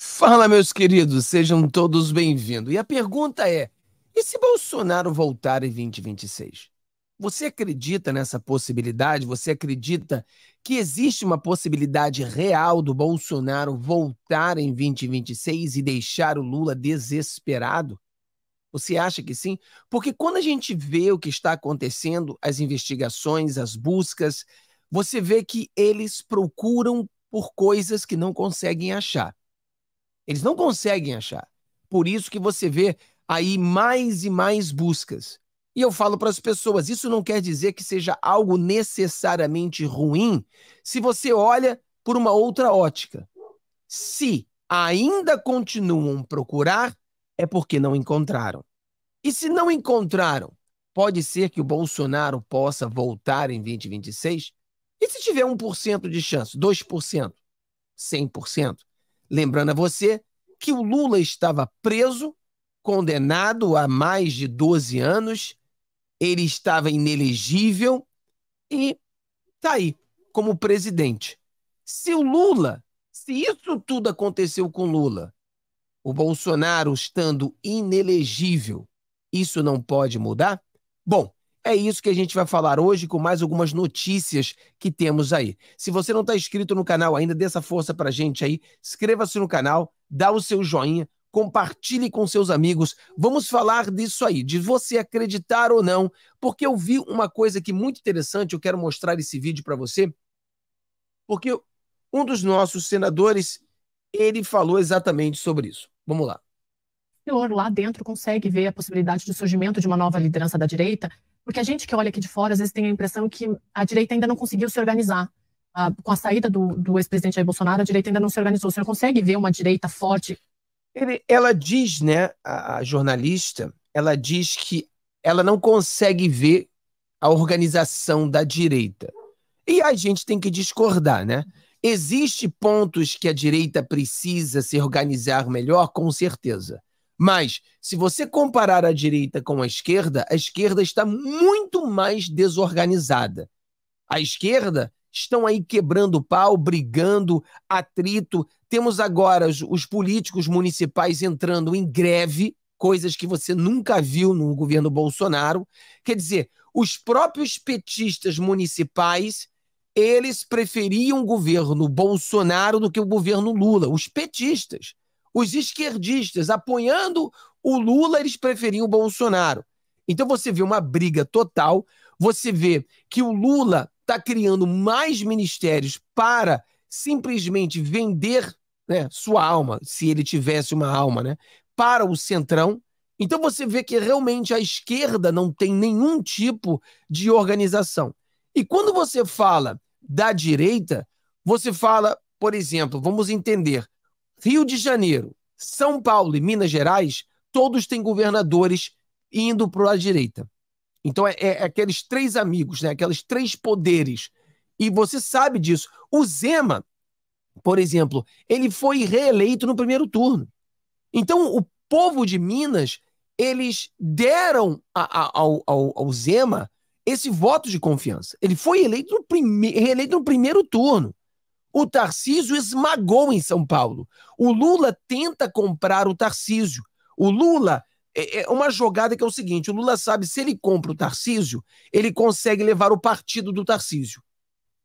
Fala, meus queridos, sejam todos bem-vindos. E a pergunta é: e se Bolsonaro voltar em 2026? Você acredita nessa possibilidade? Você acredita que existe uma possibilidade real do Bolsonaro voltar em 2026 e deixar o Lula desesperado? Você acha que sim? Porque quando a gente vê o que está acontecendo, as investigações, as buscas, você vê que eles procuram por coisas que não conseguem achar. Eles não conseguem achar. Por isso que você vê aí mais e mais buscas. E eu falo para as pessoas, isso não quer dizer que seja algo necessariamente ruim se você olha por uma outra ótica. Se ainda continuam procurar, é porque não encontraram. E se não encontraram, pode ser que o Bolsonaro possa voltar em 2026? E se tiver 1% de chance, 2%, 100%? Lembrando a você que o Lula estava preso, condenado a mais de 12 anos, ele estava inelegível e está aí como presidente. Se o Lula, se isso tudo aconteceu com Lula, o Bolsonaro estando inelegível, isso não pode mudar? Bom, é isso que a gente vai falar hoje com mais algumas notícias que temos aí. Se você não está inscrito no canal ainda, dê essa força para a gente aí. Inscreva-se no canal, dá o seu joinha, compartilhe com seus amigos. Vamos falar disso aí, de você acreditar ou não, porque eu vi uma coisa que muito interessante, eu quero mostrar esse vídeo para você. Porque um dos nossos senadores, ele falou exatamente sobre isso. Vamos lá. O senhor lá dentro consegue ver a possibilidade de surgimento de uma nova liderança da direita porque a gente que olha aqui de fora, às vezes tem a impressão que a direita ainda não conseguiu se organizar. Ah, com a saída do, do ex-presidente Jair Bolsonaro, a direita ainda não se organizou. Você não consegue ver uma direita forte? Ele, ela diz, né, a, a jornalista, ela diz que ela não consegue ver a organização da direita. E a gente tem que discordar, né? Existem pontos que a direita precisa se organizar melhor, com certeza. Mas, se você comparar a direita com a esquerda, a esquerda está muito mais desorganizada. A esquerda estão aí quebrando pau, brigando, atrito. Temos agora os, os políticos municipais entrando em greve, coisas que você nunca viu no governo Bolsonaro. Quer dizer, os próprios petistas municipais eles preferiam o governo Bolsonaro do que o governo Lula, os petistas os esquerdistas apoiando o Lula, eles preferiam o Bolsonaro. Então você vê uma briga total, você vê que o Lula está criando mais ministérios para simplesmente vender né, sua alma, se ele tivesse uma alma, né, para o centrão. Então você vê que realmente a esquerda não tem nenhum tipo de organização. E quando você fala da direita, você fala, por exemplo, vamos entender Rio de Janeiro, São Paulo e Minas Gerais, todos têm governadores indo para a direita. Então é, é, aqueles três amigos, né? aqueles três poderes. E você sabe disso. O Zema, por exemplo, ele foi reeleito no primeiro turno. Então o povo de Minas, eles deram a, a, ao, ao, ao Zema esse voto de confiança. Ele foi eleito no prime... reeleito no primeiro turno. O Tarcísio esmagou em São Paulo. O Lula tenta comprar o Tarcísio. O Lula é, é uma jogada que é o seguinte: o Lula sabe se ele compra o Tarcísio, ele consegue levar o partido do Tarcísio.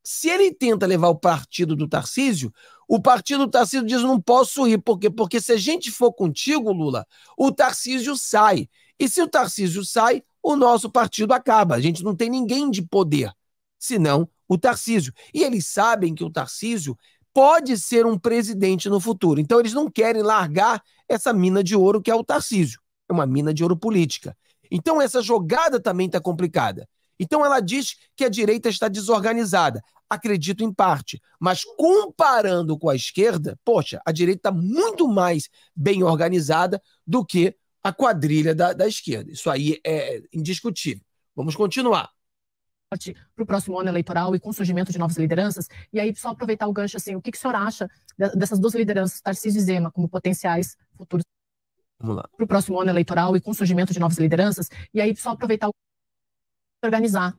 Se ele tenta levar o partido do Tarcísio, o partido do Tarcísio diz: não posso ir. Por quê? Porque se a gente for contigo, Lula, o Tarcísio sai. E se o Tarcísio sai, o nosso partido acaba. A gente não tem ninguém de poder. Senão, o Tarcísio. E eles sabem que o Tarcísio pode ser um presidente no futuro. Então eles não querem largar essa mina de ouro que é o Tarcísio. É uma mina de ouro política. Então essa jogada também está complicada. Então ela diz que a direita está desorganizada. Acredito em parte, mas comparando com a esquerda, poxa, a direita está muito mais bem organizada do que a quadrilha da, da esquerda. Isso aí é indiscutível. Vamos continuar forte para o próximo ano eleitoral e com o surgimento de novas lideranças. E aí, só aproveitar o gancho, assim, o que, que o senhor acha dessas duas lideranças, Tarcísio e Zema, como potenciais futuros para o próximo ano eleitoral e com o surgimento de novas lideranças? E aí, só aproveitar o organizar.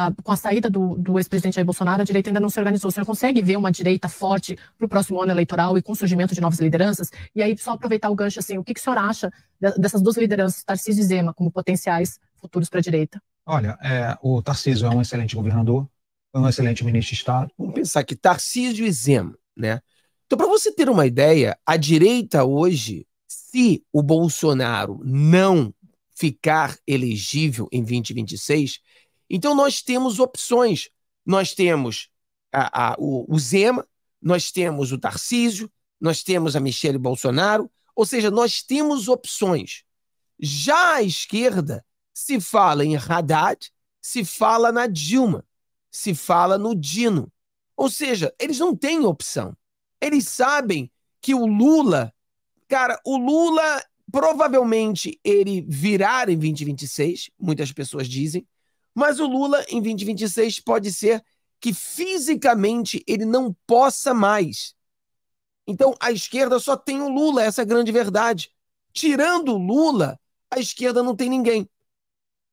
Ah, com a saída do, do ex-presidente Jair Bolsonaro, a direita ainda não se organizou. O senhor consegue ver uma direita forte para o próximo ano eleitoral e com o surgimento de novas lideranças? E aí, só aproveitar o gancho, assim, o que, que o senhor acha dessas duas lideranças, Tarcísio e Zema, como potenciais futuros para a direita? Olha, é, o Tarcísio é um excelente governador, é um excelente ministro de Estado. Vamos pensar que Tarcísio e Zema, né? Então, para você ter uma ideia, a direita hoje, se o Bolsonaro não ficar elegível em 2026, então nós temos opções. Nós temos a, a, o, o Zema, nós temos o Tarcísio, nós temos a Michele Bolsonaro, ou seja, nós temos opções. Já a esquerda, se fala em Haddad, se fala na Dilma, se fala no Dino. Ou seja, eles não têm opção. Eles sabem que o Lula, cara, o Lula provavelmente ele virar em 2026, muitas pessoas dizem, mas o Lula em 2026 pode ser que fisicamente ele não possa mais. Então a esquerda só tem o Lula, essa é a grande verdade. Tirando o Lula, a esquerda não tem ninguém.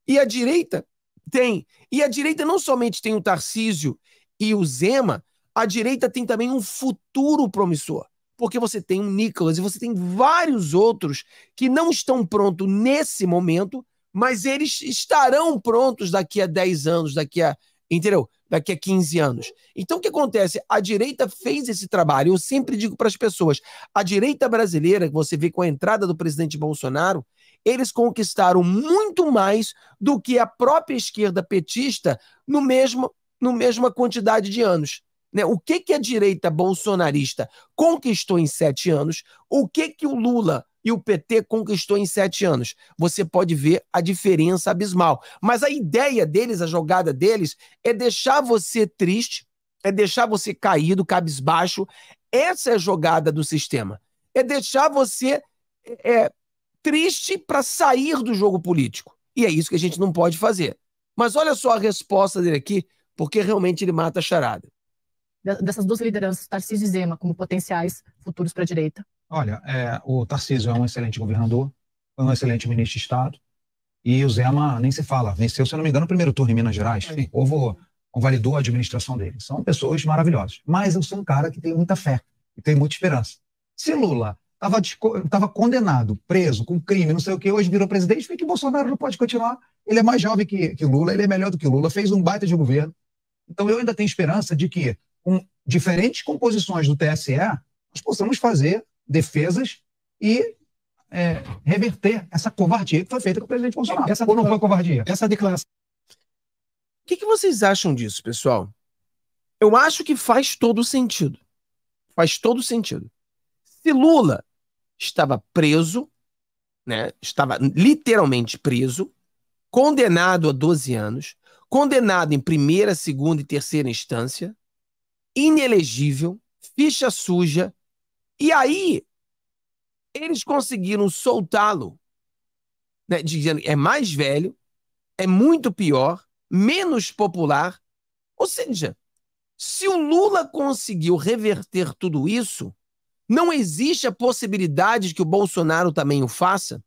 E a direita tem. E a direita não somente tem o Tarcísio e o Zema, a direita tem também um futuro promissor. Porque você tem o Nicolas e você tem vários outros que não estão prontos nesse momento, mas eles estarão prontos daqui a 10 anos, daqui a. Entendeu? Daqui a 15 anos. Então, o que acontece? A direita fez esse trabalho. Eu sempre digo para as pessoas: a direita brasileira, que você vê com a entrada do presidente Bolsonaro, eles conquistaram muito mais do que a própria esquerda petista no mesmo, no mesma quantidade de anos. Né? O que, que a direita bolsonarista conquistou em sete anos, o que, que o Lula e o PT conquistou em sete anos. Você pode ver a diferença abismal. Mas a ideia deles, a jogada deles, é deixar você triste, é deixar você caído, cabisbaixo. Essa é a jogada do sistema. É deixar você é, é triste para sair do jogo político. E é isso que a gente não pode fazer. Mas olha só a resposta dele aqui, porque realmente ele mata a charada. Dessas duas lideranças, Tarcísio e Zema, como potenciais futuros para a direita. Olha, é, o Tarcísio é um excelente governador, foi é um excelente ministro de Estado, e o Zema, nem se fala, venceu, se eu não me engano, o primeiro turno em Minas Gerais. É. Enfim, o povo convalidou a administração dele. São pessoas maravilhosas. Mas eu sou um cara que tem muita fé e tem muita esperança. Se Lula estava condenado, preso, com crime, não sei o que, hoje virou presidente, por que Bolsonaro não pode continuar? Ele é mais jovem que, que Lula, ele é melhor do que Lula, fez um baita de governo. Então eu ainda tenho esperança de que, com diferentes composições do TSE, nós possamos fazer defesas e é, reverter essa covardia que foi feita com o presidente Bolsonaro. Essa Ou não foi covardia? Essa declaração. O que, que vocês acham disso, pessoal? Eu acho que faz todo sentido. Faz todo sentido. Se Lula estava preso, né, estava literalmente preso, condenado a 12 anos, condenado em primeira, segunda e terceira instância, inelegível, ficha suja, e aí eles conseguiram soltá-lo, né, dizendo é mais velho, é muito pior, menos popular. Ou seja, se o Lula conseguiu reverter tudo isso, não existe a possibilidade de que o Bolsonaro também o faça?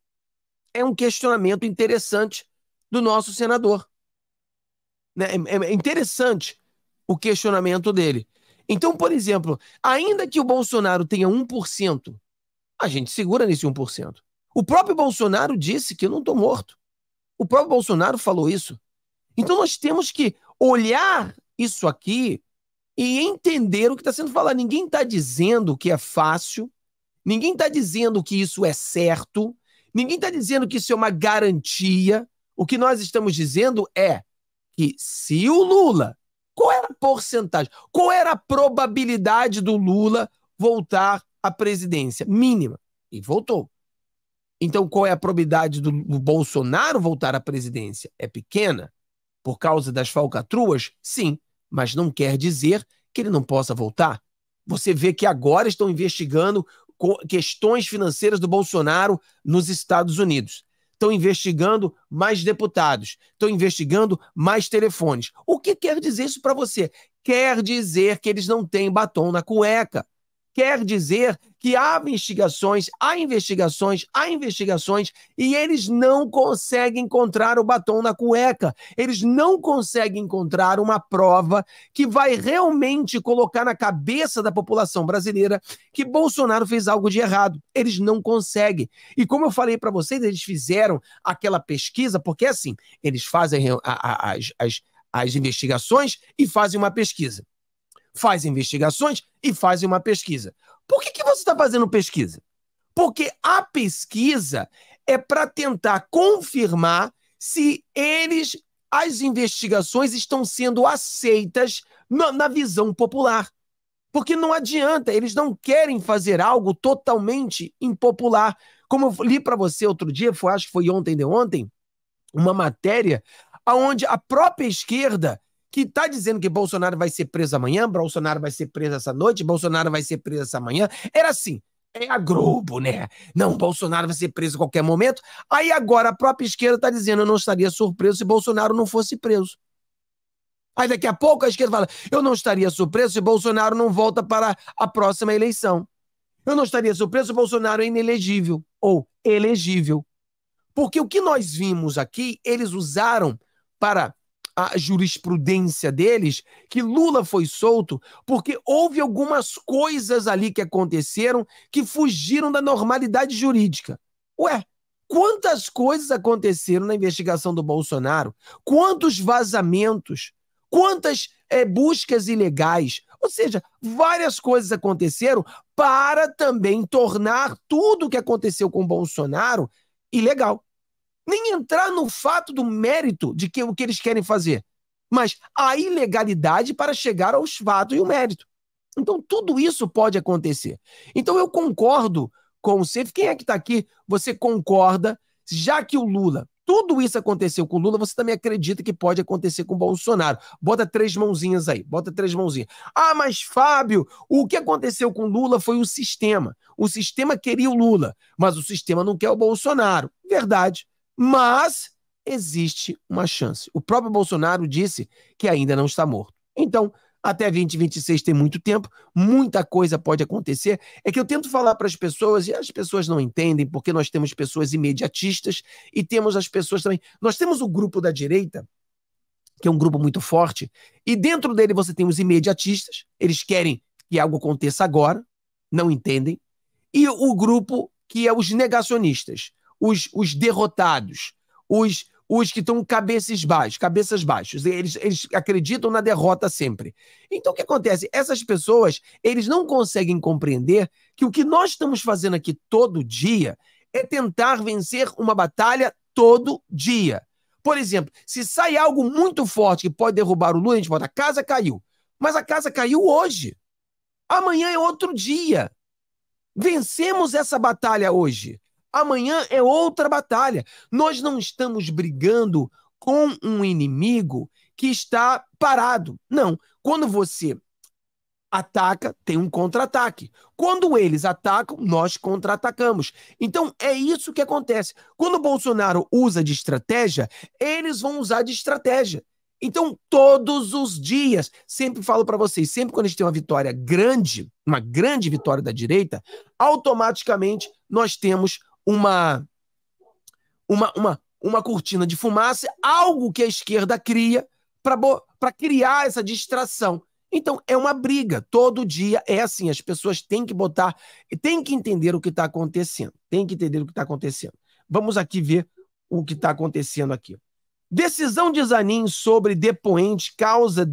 É um questionamento interessante do nosso senador. Né? É, é, é interessante o questionamento dele. Então, por exemplo, ainda que o Bolsonaro tenha 1%, a gente segura nesse 1%. O próprio Bolsonaro disse que eu não estou morto. O próprio Bolsonaro falou isso. Então, nós temos que olhar isso aqui e entender o que está sendo falado. Ninguém está dizendo que é fácil, ninguém está dizendo que isso é certo, ninguém está dizendo que isso é uma garantia. O que nós estamos dizendo é que se o Lula, qual era a porcentagem, qual era a probabilidade do Lula voltar à presidência? Mínima. E voltou. Então, qual é a probabilidade do, Bolsonaro voltar à presidência? É pequena? Por causa das falcatruas? Sim mas não quer dizer que ele não possa voltar. Você vê que agora estão investigando questões financeiras do Bolsonaro nos Estados Unidos. Estão investigando mais deputados, estão investigando mais telefones. O que quer dizer isso para você? Quer dizer que eles não têm batom na cueca quer dizer que há investigações, há investigações, há investigações e eles não conseguem encontrar o batom na cueca. Eles não conseguem encontrar uma prova que vai realmente colocar na cabeça da população brasileira que Bolsonaro fez algo de errado. Eles não conseguem. E como eu falei para vocês, eles fizeram aquela pesquisa, porque é assim, eles fazem as, as, as investigações e fazem uma pesquisa faz investigações e faz uma pesquisa. Por que, que você está fazendo pesquisa? Porque a pesquisa é para tentar confirmar se eles, as investigações estão sendo aceitas na, na visão popular. Porque não adianta, eles não querem fazer algo totalmente impopular. Como eu li para você outro dia, foi, acho que foi ontem de ontem, uma matéria onde a própria esquerda que está dizendo que Bolsonaro vai ser preso amanhã, Bolsonaro vai ser preso essa noite, Bolsonaro vai ser preso essa manhã. Era assim, é a Globo, né? Não, Bolsonaro vai ser preso a qualquer momento. Aí agora a própria esquerda está dizendo: eu não estaria surpreso se Bolsonaro não fosse preso. Aí daqui a pouco a esquerda fala: eu não estaria surpreso se Bolsonaro não volta para a próxima eleição. Eu não estaria surpreso se Bolsonaro é inelegível ou elegível. Porque o que nós vimos aqui, eles usaram para a jurisprudência deles que Lula foi solto porque houve algumas coisas ali que aconteceram que fugiram da normalidade jurídica. Ué, quantas coisas aconteceram na investigação do Bolsonaro? Quantos vazamentos? Quantas é, buscas ilegais? Ou seja, várias coisas aconteceram para também tornar tudo o que aconteceu com Bolsonaro ilegal nem entrar no fato do mérito de que o que eles querem fazer, mas a ilegalidade para chegar aos fatos e o mérito. Então, tudo isso pode acontecer. Então, eu concordo com o Quem é que está aqui? Você concorda, já que o Lula, tudo isso aconteceu com o Lula, você também acredita que pode acontecer com o Bolsonaro. Bota três mãozinhas aí, bota três mãozinhas. Ah, mas Fábio, o que aconteceu com o Lula foi o sistema. O sistema queria o Lula, mas o sistema não quer o Bolsonaro. Verdade mas existe uma chance. O próprio Bolsonaro disse que ainda não está morto. Então, até 2026 tem muito tempo, muita coisa pode acontecer. É que eu tento falar para as pessoas e as pessoas não entendem, porque nós temos pessoas imediatistas e temos as pessoas também. Nós temos o grupo da direita, que é um grupo muito forte, e dentro dele você tem os imediatistas, eles querem que algo aconteça agora, não entendem, e o grupo que é os negacionistas os, os derrotados, os, os que estão cabeças baixas, cabeças baixas. Eles, eles acreditam na derrota sempre. Então o que acontece? Essas pessoas, eles não conseguem compreender que o que nós estamos fazendo aqui todo dia é tentar vencer uma batalha todo dia. Por exemplo, se sai algo muito forte que pode derrubar o Lula, a gente bota a casa caiu. Mas a casa caiu hoje. Amanhã é outro dia. Vencemos essa batalha hoje. Amanhã é outra batalha. Nós não estamos brigando com um inimigo que está parado. Não. Quando você ataca, tem um contra-ataque. Quando eles atacam, nós contra-atacamos. Então é isso que acontece. Quando o Bolsonaro usa de estratégia, eles vão usar de estratégia. Então, todos os dias, sempre falo para vocês, sempre quando a gente tem uma vitória grande, uma grande vitória da direita, automaticamente nós temos uma, uma, uma, uma cortina de fumaça, algo que a esquerda cria para criar essa distração. Então é uma briga. Todo dia é assim. As pessoas têm que botar, têm que entender o que está acontecendo. Tem que entender o que está acontecendo. Vamos aqui ver o que está acontecendo aqui. Decisão de Zanin sobre depoente causa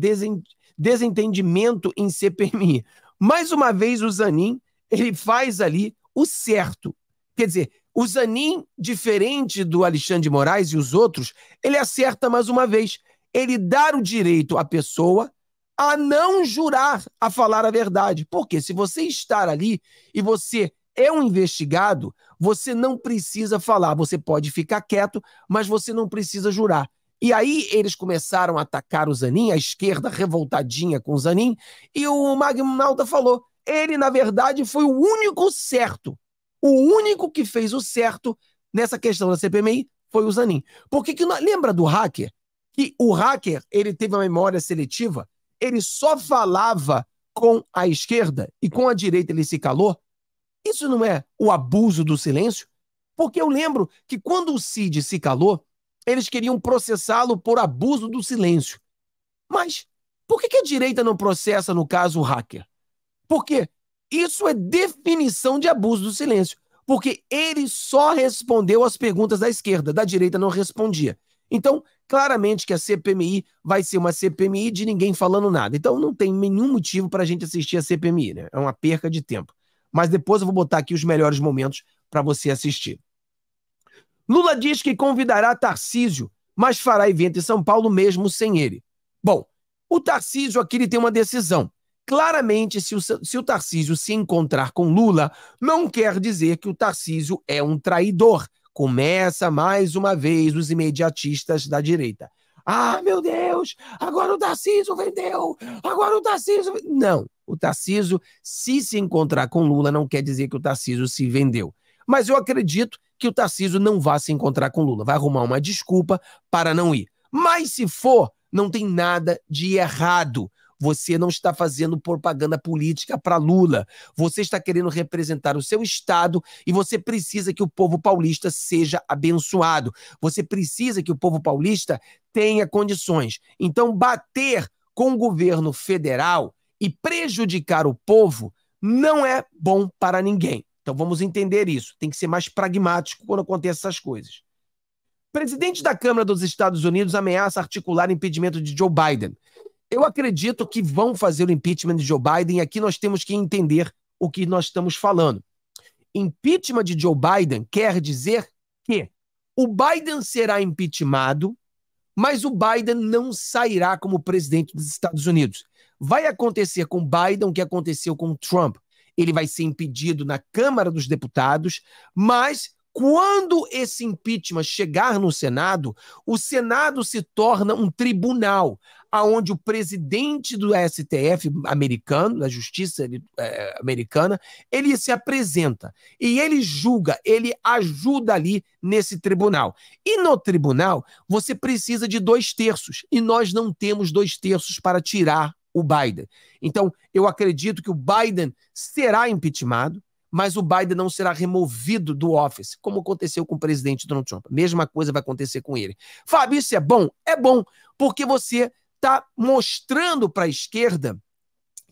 desentendimento em CPMI. Mais uma vez o Zanin ele faz ali o certo. Quer dizer, o Zanin, diferente do Alexandre de Moraes e os outros, ele acerta mais uma vez. Ele dá o direito à pessoa a não jurar a falar a verdade. Porque se você estar ali e você é um investigado, você não precisa falar, você pode ficar quieto, mas você não precisa jurar. E aí eles começaram a atacar o Zanin, a esquerda revoltadinha com o Zanin, e o Magnalda falou: ele, na verdade, foi o único certo o único que fez o certo nessa questão da CPMI foi o Zanin. Porque que, lembra do hacker? Que o hacker, ele teve uma memória seletiva, ele só falava com a esquerda e com a direita ele se calou. Isso não é o abuso do silêncio? Porque eu lembro que quando o Cid se calou, eles queriam processá-lo por abuso do silêncio. Mas por que, a direita não processa, no caso, o hacker? Por quê? Isso é definição de abuso do silêncio, porque ele só respondeu às perguntas da esquerda, da direita não respondia. Então, claramente que a CPMI vai ser uma CPMI de ninguém falando nada. Então, não tem nenhum motivo para a gente assistir a CPMI, né? É uma perca de tempo. Mas depois eu vou botar aqui os melhores momentos para você assistir. Lula diz que convidará Tarcísio, mas fará evento em São Paulo mesmo sem ele. Bom, o Tarcísio aqui ele tem uma decisão. Claramente, se o, se o Tarcísio se encontrar com Lula, não quer dizer que o Tarcísio é um traidor. Começa mais uma vez os imediatistas da direita. Ah, meu Deus, agora o Tarcísio vendeu, agora o Tarcísio. Não, o Tarcísio, se se encontrar com Lula, não quer dizer que o Tarcísio se vendeu. Mas eu acredito que o Tarcísio não vá se encontrar com Lula, vai arrumar uma desculpa para não ir. Mas se for, não tem nada de errado. Você não está fazendo propaganda política para Lula. Você está querendo representar o seu Estado e você precisa que o povo paulista seja abençoado. Você precisa que o povo paulista tenha condições. Então, bater com o governo federal e prejudicar o povo não é bom para ninguém. Então, vamos entender isso. Tem que ser mais pragmático quando acontecem essas coisas. Presidente da Câmara dos Estados Unidos ameaça articular impedimento de Joe Biden. Eu acredito que vão fazer o impeachment de Joe Biden, e aqui nós temos que entender o que nós estamos falando. Impeachment de Joe Biden quer dizer que o Biden será impeachmentado, mas o Biden não sairá como presidente dos Estados Unidos. Vai acontecer com Biden o que aconteceu com Trump. Ele vai ser impedido na Câmara dos Deputados, mas quando esse impeachment chegar no Senado, o Senado se torna um tribunal, aonde o presidente do STF americano, da Justiça é, americana, ele se apresenta e ele julga, ele ajuda ali nesse tribunal. E no tribunal, você precisa de dois terços, e nós não temos dois terços para tirar o Biden. Então, eu acredito que o Biden será impeachmentado mas o Biden não será removido do office, como aconteceu com o presidente Donald Trump. Mesma coisa vai acontecer com ele. Fábio, isso é bom? É bom, porque você está mostrando para a esquerda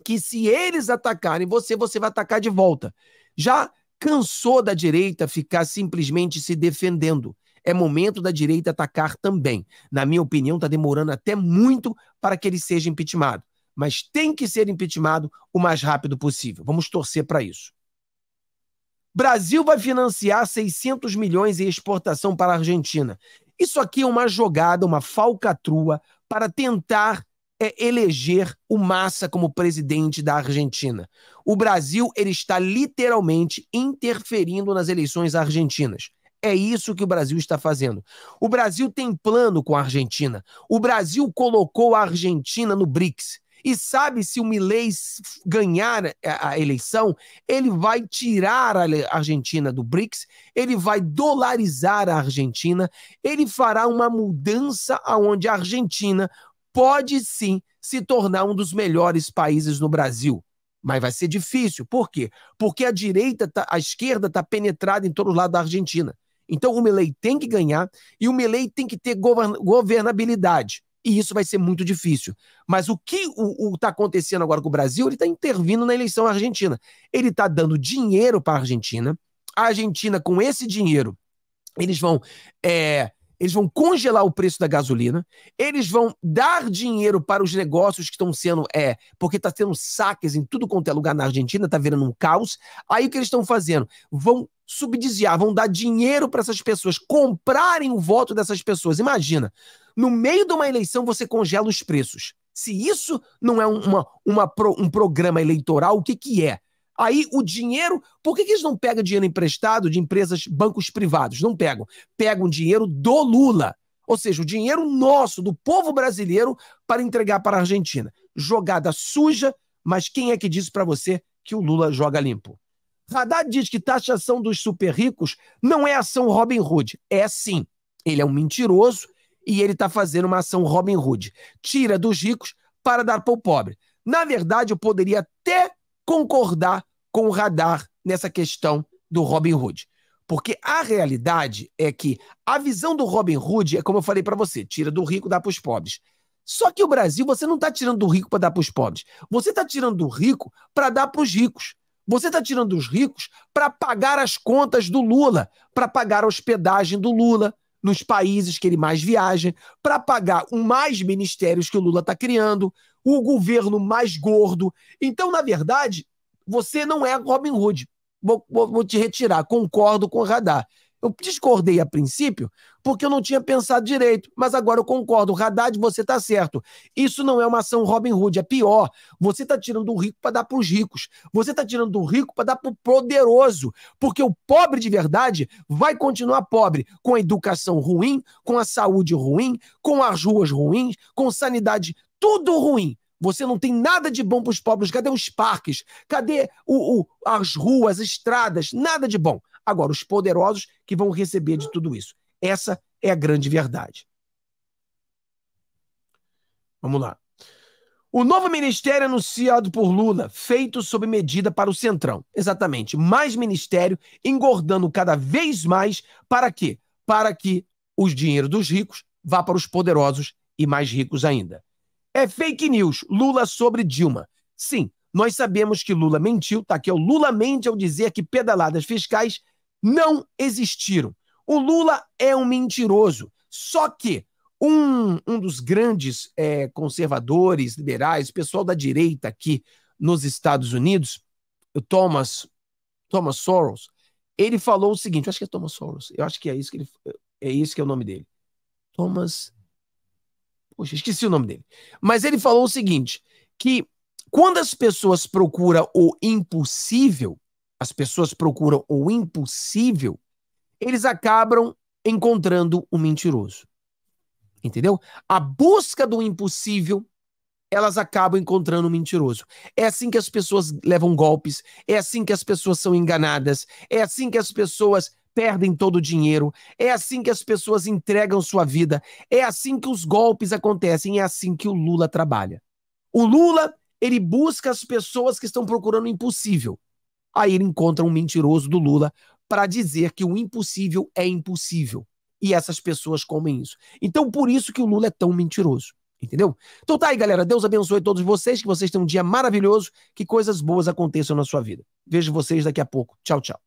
que se eles atacarem você, você vai atacar de volta. Já cansou da direita ficar simplesmente se defendendo. É momento da direita atacar também. Na minha opinião, está demorando até muito para que ele seja impeachmentado. Mas tem que ser impeachmentado o mais rápido possível. Vamos torcer para isso. Brasil vai financiar 600 milhões em exportação para a Argentina. Isso aqui é uma jogada, uma falcatrua para tentar é, eleger o Massa como presidente da Argentina. O Brasil ele está literalmente interferindo nas eleições argentinas. É isso que o Brasil está fazendo. O Brasil tem plano com a Argentina. O Brasil colocou a Argentina no BRICS. E sabe se o Milley ganhar a eleição, ele vai tirar a Argentina do BRICS, ele vai dolarizar a Argentina, ele fará uma mudança aonde a Argentina pode sim se tornar um dos melhores países no Brasil. Mas vai ser difícil. Por quê? Porque a direita, tá, a esquerda está penetrada em todo lado da Argentina. Então o Milley tem que ganhar e o Milley tem que ter governabilidade. E isso vai ser muito difícil. Mas o que está acontecendo agora com o Brasil, ele está intervindo na eleição argentina. Ele está dando dinheiro para a Argentina. A Argentina, com esse dinheiro, eles vão. É, eles vão congelar o preço da gasolina, eles vão dar dinheiro para os negócios que estão sendo, é, porque está tendo saques em tudo quanto é lugar na Argentina, está virando um caos. Aí o que eles estão fazendo? Vão subsidiar, vão dar dinheiro para essas pessoas comprarem o voto dessas pessoas. Imagina, no meio de uma eleição você congela os preços. Se isso não é uma, uma pro, um programa eleitoral, o que, que é? Aí o dinheiro, por que, que eles não pegam dinheiro emprestado de empresas, bancos privados? Não pegam. Pegam dinheiro do Lula. Ou seja, o dinheiro nosso, do povo brasileiro, para entregar para a Argentina. Jogada suja, mas quem é que disse para você que o Lula joga limpo? Haddad diz que taxação dos super ricos não é ação Robin Hood. É sim. Ele é um mentiroso, e ele está fazendo uma ação Robin Hood. Tira dos ricos para dar para o pobre. Na verdade, eu poderia até concordar com o radar nessa questão do Robin Hood. Porque a realidade é que a visão do Robin Hood é como eu falei para você, tira do rico, dá para os pobres. Só que o Brasil, você não está tirando do rico para dar para os pobres. Você está tirando do rico para dar para os ricos. Você está tirando dos ricos para pagar as contas do Lula, para pagar a hospedagem do Lula, nos países que ele mais viaja, para pagar o mais ministérios que o Lula está criando, o governo mais gordo. Então, na verdade, você não é Robin Hood. Vou, vou, vou te retirar, concordo com o radar. Eu discordei a princípio, porque eu não tinha pensado direito. Mas agora eu concordo, Haddad, você está certo. Isso não é uma ação Robin Hood, é pior. Você está tirando do rico para dar para os ricos. Você está tirando do rico para dar para o poderoso. Porque o pobre de verdade vai continuar pobre com a educação ruim, com a saúde ruim, com as ruas ruins, com sanidade, tudo ruim. Você não tem nada de bom para os pobres. Cadê os parques? Cadê o, o, as ruas, estradas? Nada de bom. Agora, os poderosos que vão receber de tudo isso. Essa é a grande verdade. Vamos lá. O novo ministério anunciado por Lula, feito sob medida para o Centrão. Exatamente. Mais ministério, engordando cada vez mais. Para quê? Para que os dinheiro dos ricos vá para os poderosos e mais ricos ainda. É fake news. Lula sobre Dilma. Sim, nós sabemos que Lula mentiu. Tá aqui, o Lula mente ao dizer que pedaladas fiscais não existiram. O Lula é um mentiroso. Só que um, um dos grandes é, conservadores, liberais, pessoal da direita aqui nos Estados Unidos, o Thomas, Thomas Soros, ele falou o seguinte: eu acho que é Thomas Soros, eu acho que é isso que ele. É isso que é o nome dele. Thomas. Poxa, esqueci o nome dele. Mas ele falou o seguinte: que quando as pessoas procuram o impossível, as pessoas procuram o impossível, eles acabam encontrando um mentiroso. Entendeu? A busca do impossível, elas acabam encontrando um mentiroso. É assim que as pessoas levam golpes, é assim que as pessoas são enganadas, é assim que as pessoas perdem todo o dinheiro, é assim que as pessoas entregam sua vida, é assim que os golpes acontecem, é assim que o Lula trabalha. O Lula, ele busca as pessoas que estão procurando o impossível. Aí ele encontra um mentiroso do Lula para dizer que o impossível é impossível. E essas pessoas comem isso. Então, por isso que o Lula é tão mentiroso. Entendeu? Então tá aí, galera. Deus abençoe todos vocês, que vocês tenham um dia maravilhoso, que coisas boas aconteçam na sua vida. Vejo vocês daqui a pouco. Tchau, tchau.